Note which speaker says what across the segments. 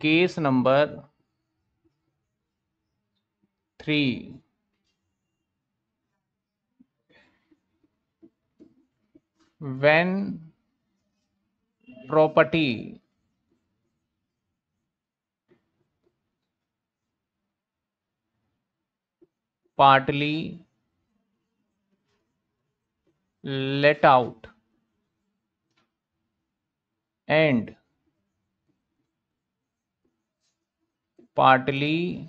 Speaker 1: case number 3 when property partly let out and partly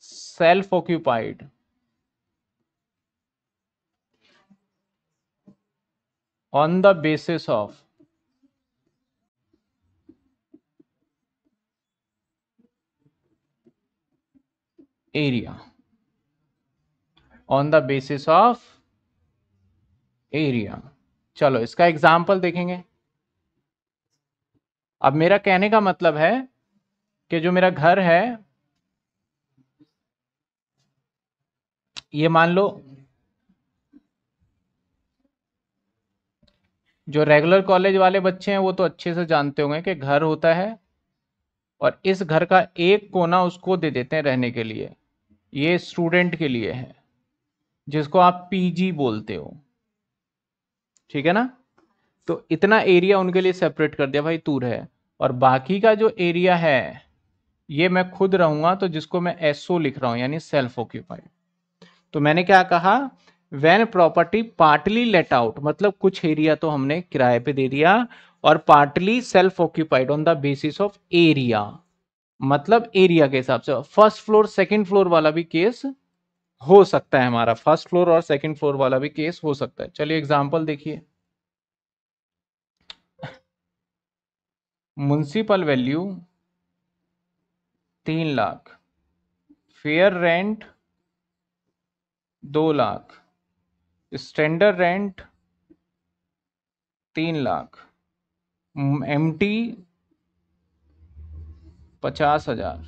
Speaker 1: self occupied on the basis of area on the basis of area चलो इसका example देखेंगे अब मेरा कहने का मतलब है कि जो मेरा घर है ये मान लो जो रेगुलर कॉलेज वाले बच्चे हैं वो तो अच्छे से जानते होंगे कि घर होता है और इस घर का एक कोना उसको दे देते हैं रहने के लिए ये स्टूडेंट के लिए है जिसको आप पीजी बोलते हो ठीक है ना तो इतना एरिया उनके लिए सेपरेट कर दिया भाई तू रहे और बाकी का जो एरिया है ये मैं खुद रहूंगा तो जिसको मैं एसओ लिख रहा हूं यानी सेल्फ ऑक्यूपाइड तो मैंने क्या कहा when property partly let out मतलब कुछ एरिया तो हमने किराए पे दे दिया और partly self occupied on the basis of area मतलब एरिया के हिसाब से फर्स्ट फ्लोर सेकेंड फ्लोर वाला भी केस हो सकता है हमारा फर्स्ट फ्लोर और सेकेंड फ्लोर वाला भी केस हो सकता है चलिए एग्जाम्पल देखिए मुंसिपल वैल्यू तीन लाख फेयर रेंट दो लाख स्टैंडर्ड रेंट तीन लाख एम टी पचास हजार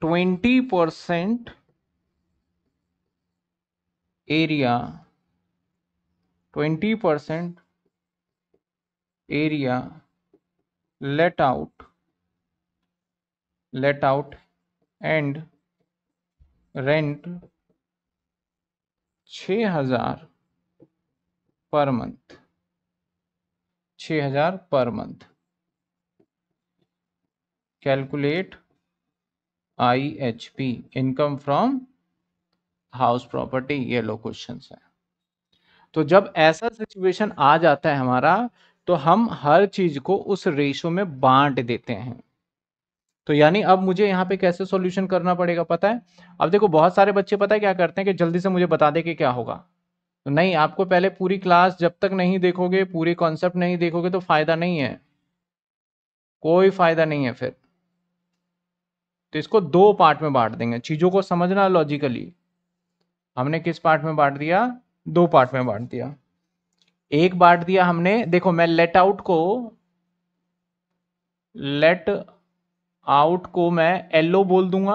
Speaker 1: twenty percent area twenty percent area let out let out and rent 6000 per month 6000 per month calculate ihp income from house property ये लो question है तो जब ऐसा सिचुएशन आ जाता है हमारा तो हम हर चीज को उस रेशो में बांट देते हैं तो यानी अब मुझे यहाँ पे कैसे सॉल्यूशन करना पड़ेगा पता है अब देखो बहुत सारे बच्चे पता है क्या करते हैं कि जल्दी से मुझे बता दे कि क्या होगा तो नहीं आपको पहले पूरी क्लास जब तक नहीं देखोगे पूरे कॉन्सेप्ट नहीं देखोगे तो फायदा नहीं है कोई फायदा नहीं है फिर तो इसको दो पार्ट में बांट देंगे चीजों को समझना लॉजिकली हमने किस पार्ट में बांट दिया दो पार्ट में बांट दिया एक बांट दिया हमने देखो मैं लेट आउट को लेट आउट को मैं एलो बोल दूंगा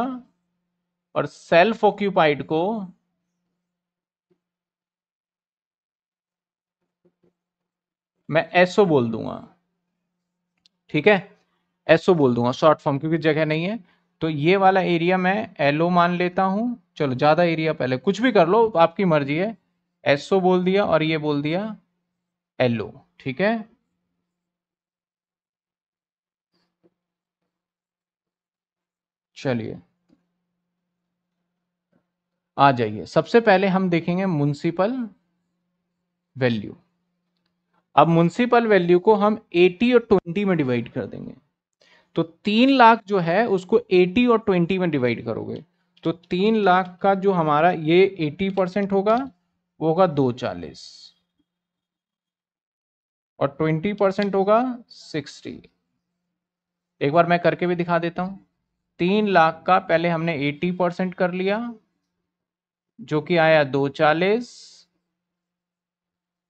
Speaker 1: और सेल्फ ऑक्यूपाइड को मैं एसओ बोल दूंगा ठीक है एसओ बोल दूंगा शॉर्ट फॉर्म क्योंकि जगह नहीं है तो ये वाला एरिया मैं एलओ मान लेता हूं चलो ज्यादा एरिया पहले कुछ भी कर लो आपकी मर्जी है एसओ बोल दिया और ये बोल दिया एलो ठीक है चलिए आ जाइए सबसे पहले हम देखेंगे म्यूनसिपल वैल्यू अब म्यूनसिपल वैल्यू को हम 80 और 20 में डिवाइड कर देंगे तो तीन लाख जो है उसको 80 और 20 में डिवाइड करोगे तो तीन लाख का जो हमारा ये 80 परसेंट होगा वो होगा दो चालीस और ट्वेंटी परसेंट होगा सिक्सटी एक बार मैं करके भी दिखा देता हूं तीन लाख का पहले हमने एटी परसेंट कर लिया जो कि आया दो चालीस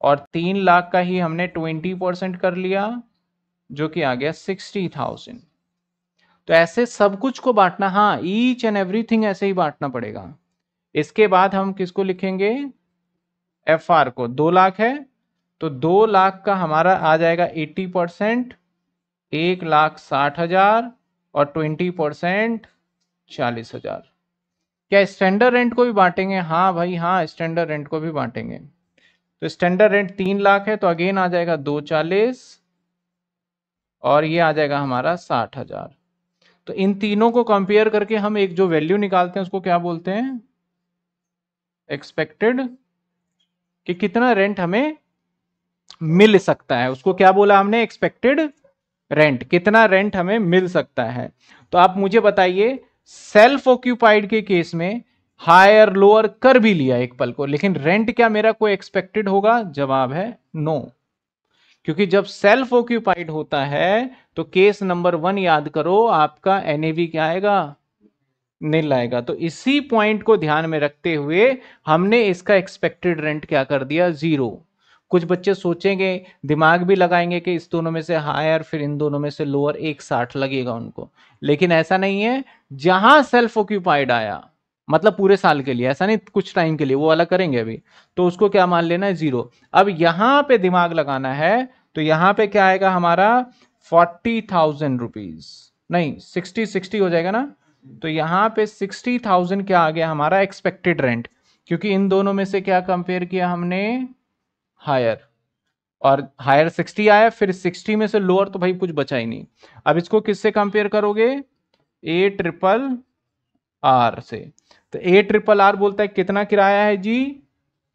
Speaker 1: और तीन लाख का ही हमने ट्वेंटी परसेंट कर लिया जो कि आ गया सिक्सटी थाउजेंड तो ऐसे सब कुछ को बांटना हाँ ईच एंड एवरीथिंग ऐसे ही बांटना पड़ेगा इसके बाद हम किसको लिखेंगे एफ आर को दो लाख है तो दो लाख का हमारा आ जाएगा एट्टी परसेंट एक लाख साठ हजार और ट्वेंटी परसेंट चालीस हजार क्या स्टैंडर्ड रेंट को भी बांटेंगे हाँ भाई हाँ स्टैंडर्ड रेंट को भी बांटेंगे तो स्टैंडर्ड रेंट तीन लाख है तो अगेन आ जाएगा दो चालीस और ये आ जाएगा हमारा साठ हजार तो इन तीनों को कंपेयर करके हम एक जो वैल्यू निकालते हैं उसको क्या बोलते हैं एक्सपेक्टेड कि कितना रेंट हमें मिल सकता है उसको क्या बोला हमने एक्सपेक्टेड रेंट कितना रेंट हमें मिल सकता है तो आप मुझे बताइए सेल्फ ऑक्यूपाइड के केस में हायर लोअर कर भी लिया एक पल को लेकिन रेंट क्या मेरा कोई एक्सपेक्टेड होगा जवाब है नो no. क्योंकि जब सेल्फ ऑक्यूपाइड होता है तो केस नंबर वन याद करो आपका एनएवी क्या आएगा नील आएगा तो इसी पॉइंट को ध्यान में रखते हुए हमने इसका एक्सपेक्टेड रेंट क्या कर दिया जीरो कुछ बच्चे सोचेंगे दिमाग भी लगाएंगे कि इस दोनों में से हायर फिर इन दोनों में से लोअर एक साठ लगेगा उनको लेकिन ऐसा नहीं है जहां सेल्फ ऑक्यूपाइड आया मतलब पूरे साल के लिए ऐसा नहीं कुछ टाइम के लिए वो अलग करेंगे अभी तो उसको क्या मान लेना है जीरो अब यहां पे दिमाग लगाना है तो यहां पे क्या आएगा हमारा फोर्टी थाउजेंड रुपीज नहीं सिक्सटी सिक्सटी हो जाएगा ना तो यहां पे सिक्सटी थाउजेंड क्या आ गया हमारा एक्सपेक्टेड रेंट क्योंकि इन दोनों में से क्या कंपेयर किया हमने हायर और हायर 60 आया फिर 60 में से लोअर तो भाई कुछ बचा ही नहीं अब इसको किससे कंपेयर करोगे ए ट्रिपल आर से तो ए ट्रिपल आर बोलता है कितना किराया है जी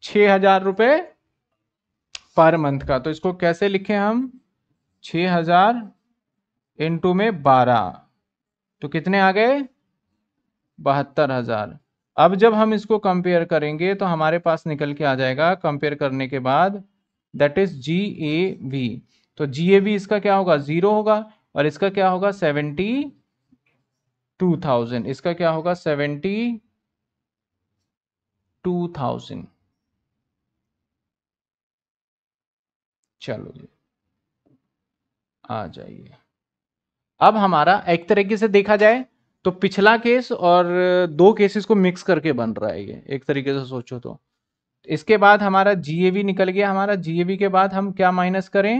Speaker 1: छ हजार रुपये पर मंथ का तो इसको कैसे लिखें हम छ हजार इंटू में बारह तो कितने आ गए बहत्तर हजार अब जब हम इसको कंपेयर करेंगे तो हमारे पास निकल के आ जाएगा कंपेयर करने के बाद that is G A V तो जी ए वी इसका क्या होगा जीरो होगा और इसका क्या होगा सेवेंटी टू थाउजेंड इसका क्या होगा सेवेंटी टू थाउजेंड चलो जी आ जाइए अब हमारा एक तरीके से देखा जाए तो पिछला केस और दो केसेस को मिक्स करके बन रहा है ये एक तरीके से सोचो तो इसके बाद हमारा जीएवी निकल गया हमारा जीएवी के बाद हम क्या माइनस करें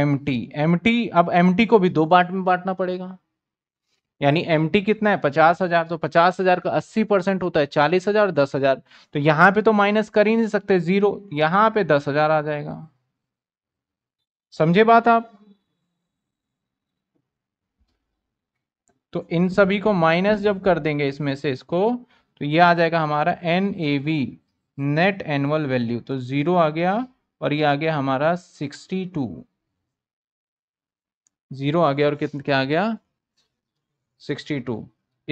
Speaker 1: एम टी एम टी अब एम टी को भी दो बाट में बांटना पड़ेगा यानी एम टी कितना है पचास हजार तो पचास हजार का अस्सी परसेंट होता है चालीस हजार दस हजार तो यहां पे तो माइनस कर ही नहीं सकते जीरो यहां पे दस हजार आ जाएगा समझे बात आप तो इन सभी को माइनस जब कर देंगे इसमें से इसको तो ये आ जाएगा हमारा N A V net annual value तो ज़ीरो आ गया और ये आ गया हमारा सिक्सटी टू ज़ीरो आ गया और कितना क्या आ गया सिक्सटी टू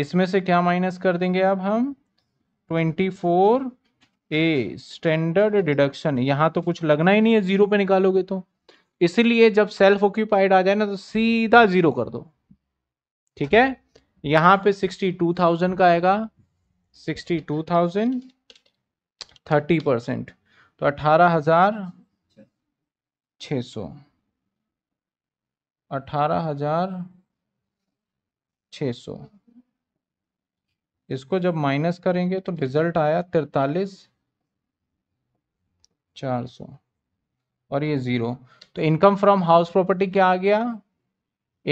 Speaker 1: इसमें से क्या माइनस कर देंगे अब हम twenty four A standard deduction यहां तो कुछ लगना ही नहीं है जीरो पे निकालोगे तो इसीलिए जब सेल्फ ऑक्यूपाइड आ जाए ना तो सीधा जीरो कर दो ठीक है यहाँ पे सिक्सटी टू थाउजेंड का आएगा sixty two thousand thirty percent तो अठारह हजार छ सौ अठारह हजार छ सौ इसको जब माइनस करेंगे तो रिजल्ट आया तिरतालीस चार सौ और ये ज़ीरो तो इनकम फ्रॉम हाउस प्रॉपर्टी क्या आ गया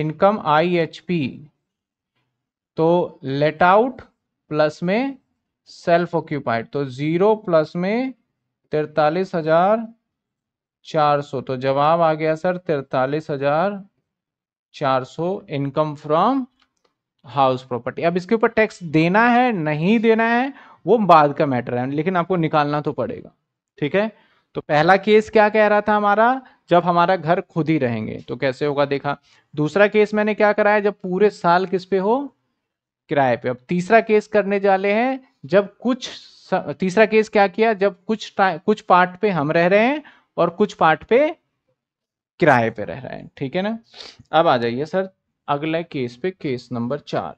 Speaker 1: इनकम आई एच पी तो लेट आउट प्लस में सेल्फ ऑक्यूपाइड तो जीरो प्लस में तिरतालीस हजार चार सौ तो जवाब आ गया सर तिरतालीस हजार चार सौ इनकम फ्रॉम हाउस प्रॉपर्टी अब इसके ऊपर टैक्स देना है नहीं देना है वो बाद का मैटर है लेकिन आपको निकालना तो पड़ेगा ठीक है तो पहला केस क्या कह रहा था हमारा जब हमारा घर खुद ही रहेंगे तो कैसे होगा देखा दूसरा केस मैंने क्या कराया जब पूरे साल किस पे हो किराए पे अब तीसरा केस करने जाले हैं जब कुछ तीसरा केस क्या किया जब कुछ कुछ पार्ट पे हम रह रहे हैं और कुछ पार्ट पे किराए पे रह रहे हैं ठीक है ना अब आ जाइए सर अगले केस पे केस नंबर चार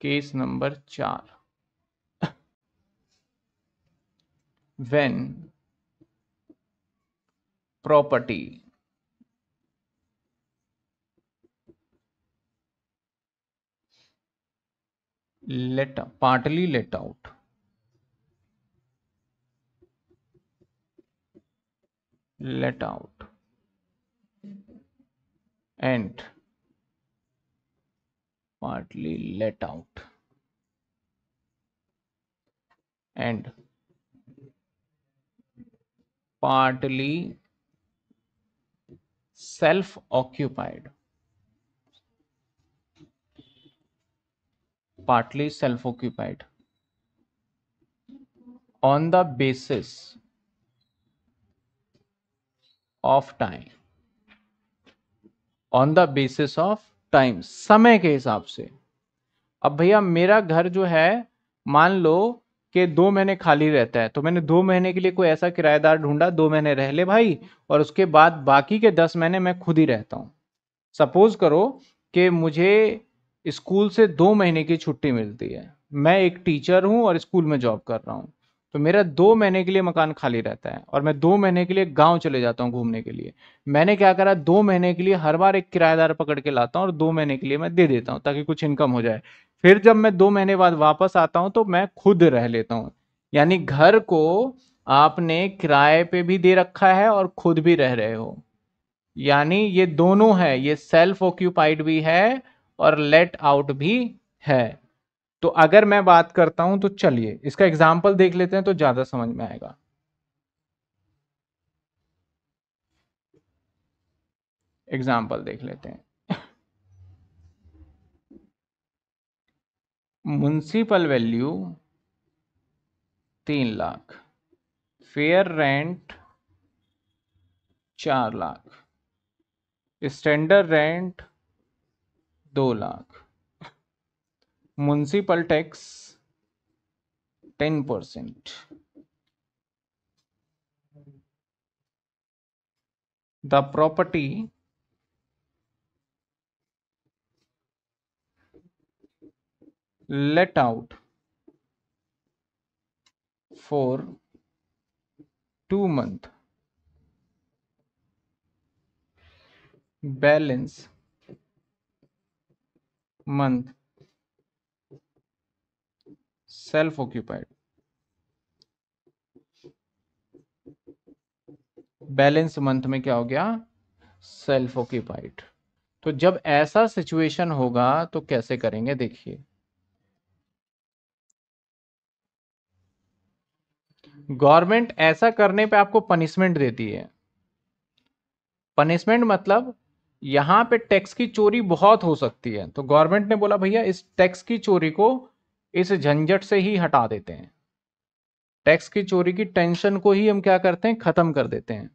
Speaker 1: केस नंबर चार when property let partly let out let out and partly let out and partly self occupied partly self occupied on the basis of time on the basis of time समय के हिसाब से अब भैया मेरा घर जो है मान लो कि दो महीने खाली रहता है तो मैंने दो महीने के लिए कोई ऐसा किराएदार ढूंढा दो महीने रह ले भाई और उसके बाद बाकी के दस महीने मैं खुद ही रहता हूँ सपोज करो कि मुझे स्कूल से दो महीने की छुट्टी मिलती है मैं एक टीचर हूँ और स्कूल में जॉब कर रहा हूँ तो मेरा दो महीने के लिए मकान खाली रहता है और मैं दो महीने के लिए गांव चले जाता हूँ घूमने के लिए मैंने क्या करा दो महीने के लिए हर बार एक किराएदार पकड़ के लाता हूँ और दो महीने के लिए मैं दे देता हूँ ताकि कुछ इनकम हो जाए फिर जब मैं दो महीने बाद वापस आता हूँ तो मैं खुद रह लेता हूँ यानी घर को आपने किराए पे भी दे रखा है और खुद भी रह रहे हो यानी ये दोनों है ये सेल्फ ऑक्यूपाइड भी है और लेट आउट भी है तो अगर मैं बात करता हूं तो चलिए इसका एग्जाम्पल देख लेते हैं तो ज्यादा समझ में आएगा एग्जाम्पल देख लेते हैं म्यूनसिपल वैल्यू तीन लाख फेयर रेंट चार लाख स्टैंडर्ड रेंट दो lakh municipal tax ten percent the property let out for two month balance month self occupied balance month में क्या हो गया सेल्फ ऑक्यूपाइड तो जब ऐसा सिचुएशन होगा तो कैसे करेंगे देखिए गवर्नमेंट ऐसा करने पे आपको पनिशमेंट देती है पनिशमेंट मतलब यहां पे टैक्स की चोरी बहुत हो सकती है तो गवर्नमेंट ने बोला भैया इस टैक्स की चोरी को इस झंझट से ही हटा देते हैं टैक्स की चोरी की टेंशन को ही हम क्या करते हैं खत्म कर देते हैं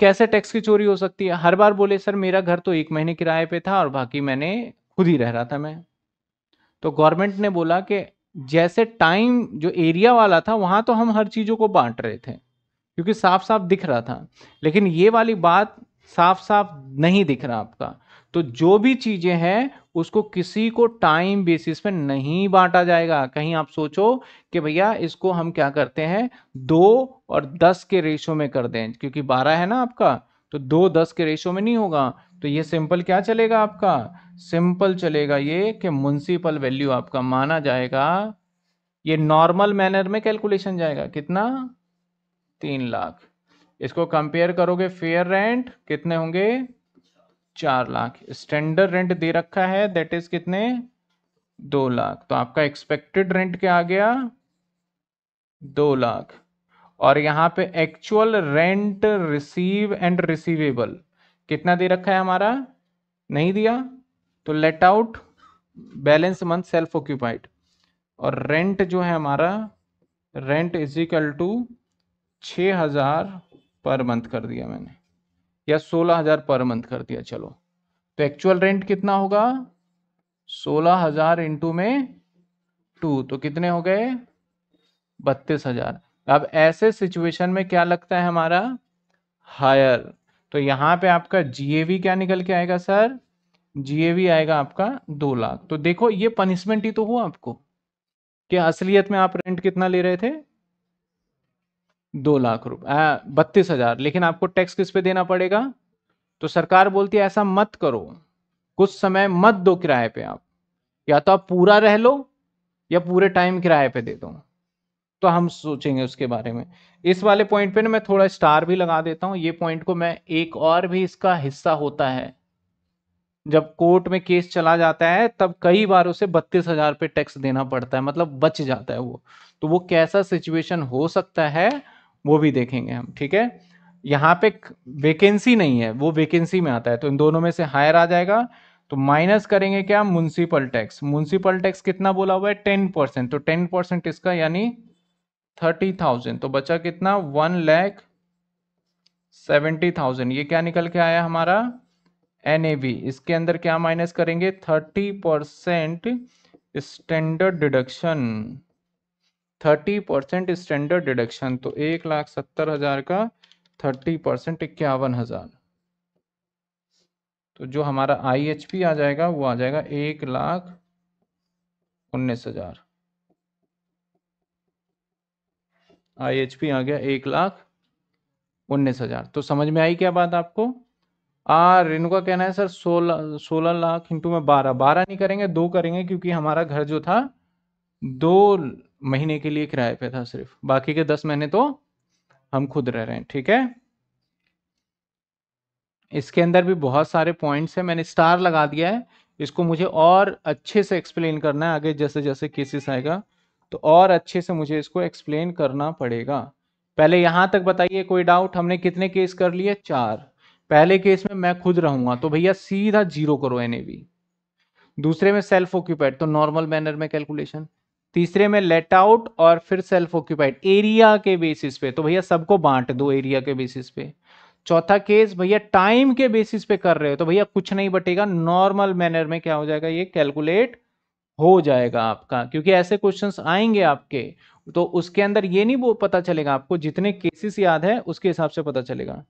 Speaker 1: कैसे टैक्स की चोरी हो सकती है हर बार बोले सर मेरा घर तो एक महीने किराए पे था और बाकी मैंने खुद ही रह रहा था मैं तो गवर्नमेंट ने बोला कि जैसे टाइम जो एरिया वाला था वहां तो हम हर चीजों को बांट रहे थे क्योंकि साफ साफ दिख रहा था लेकिन ये वाली बात साफ साफ नहीं दिख रहा आपका तो जो भी चीज़ें हैं उसको किसी को टाइम बेसिस पे नहीं बांटा जाएगा कहीं आप सोचो कि भैया इसको हम क्या करते हैं दो और दस के रेशो में कर दें क्योंकि बारह है ना आपका तो दो दस के रेशो में नहीं होगा तो ये सिंपल क्या चलेगा आपका सिंपल चलेगा ये कि म्यूनसिपल वैल्यू आपका माना जाएगा ये नॉर्मल मैनर में कैलकुलेशन जाएगा कितना तीन लाख इसको कंपेयर करोगे फेयर रेंट कितने होंगे चार लाख स्टैंडर्ड रेंट दे रखा है दैट इज कितने दो लाख तो आपका एक्सपेक्टेड रेंट क्या आ गया दो लाख और यहाँ पे actual rent receive and receivable कितना दे रखा है हमारा नहीं दिया तो let out balance month self occupied और रेंट जो है हमारा रेंट इज इक्वल टू छ हजार पर मंथ कर दिया मैंने या सोलह हजार पर मंथ कर दिया चलो तो एक्चुअल रेंट कितना होगा सोलह हजार इंटू में टू तो कितने हो गए बत्तीस हजार अब ऐसे सिचुएशन में क्या लगता है हमारा हायर तो यहाँ पे आपका जीएवी क्या निकल के आएगा सर जीएवी आएगा आपका दो लाख तो देखो ये पनिशमेंट ही तो हुआ आपको कि असलियत में आप रेंट कितना ले रहे थे दो लाख रुपए बत्तीस हजार लेकिन आपको टैक्स किस पे देना पड़ेगा तो सरकार बोलती है ऐसा मत करो कुछ समय मत दो किराए पे आप या तो आप पूरा रह लो या पूरे टाइम किराए पे दे दो तो हम सोचेंगे उसके बारे में इस वाले पॉइंट पे ना मैं थोड़ा स्टार भी लगा देता हूँ ये पॉइंट को मैं एक और भी इसका हिस्सा होता है जब कोर्ट में केस चला जाता है तब कई बार उसे बत्तीस हजार पे टैक्स देना पड़ता है मतलब बच जाता है वो तो वो कैसा सिचुएशन हो सकता है वो भी देखेंगे हम ठीक है यहाँ पे वेकेंसी नहीं है वो वेकेंसी में आता है तो इन दोनों में से हायर आ जाएगा तो माइनस करेंगे क्या म्यूनसिपल टैक्स म्यूनसिपल टैक्स कितना बोला हुआ है टेन परसेंट तो टेन परसेंट इसका यानी थर्टी थाउजेंड तो बचा कितना वन लैख सेवेंटी थाउजेंड ये क्या निकल के आया हमारा एन इसके अंदर क्या माइनस करेंगे thirty percent standard deduction thirty percent standard deduction तो एक लाख सत्तर हजार का थर्टी परसेंट इक्यावन हजार तो जो हमारा आई एच पी आ जाएगा वो आ जाएगा एक लाख उन्नीस हजार आई एच पी आ गया एक लाख उन्नीस हजार तो समझ में आई क्या बात आपको आ रेनू का कहना है सर सोलह सोलह लाख इंटू में बारह बारह नहीं करेंगे दो करेंगे क्योंकि हमारा घर जो था दो महीने के लिए किराए पे था सिर्फ बाकी के दस महीने तो हम खुद रह रहे हैं ठीक है इसके अंदर भी बहुत सारे पॉइंट्स हैं मैंने स्टार लगा दिया है इसको मुझे और अच्छे से एक्सप्लेन करना है आगे जैसे जैसे केसेस आएगा तो और अच्छे से मुझे इसको एक्सप्लेन करना पड़ेगा पहले यहां तक बताइए कोई डाउट हमने कितने केस कर लिए चार पहले केस में मैं खुद रहूंगा तो भैया सीधा जीरो करो एन दूसरे में सेल्फ ऑक्यूपाइड तो नॉर्मल मैनर में कैलकुलेशन तीसरे में लेट आउट और फिर सेल्फ ऑक्यूपाइड एरिया के बेसिस पे तो भैया सबको बांट दो एरिया के बेसिस पे चौथा केस भैया टाइम के बेसिस पे कर रहे हो तो भैया कुछ नहीं बटेगा नॉर्मल मैनर में क्या हो जाएगा ये कैलकुलेट हो जाएगा आपका क्योंकि ऐसे क्वेश्चंस आएंगे आपके तो उसके अंदर ये नहीं वो पता चलेगा आपको जितने केसेस याद है उसके हिसाब से पता चलेगा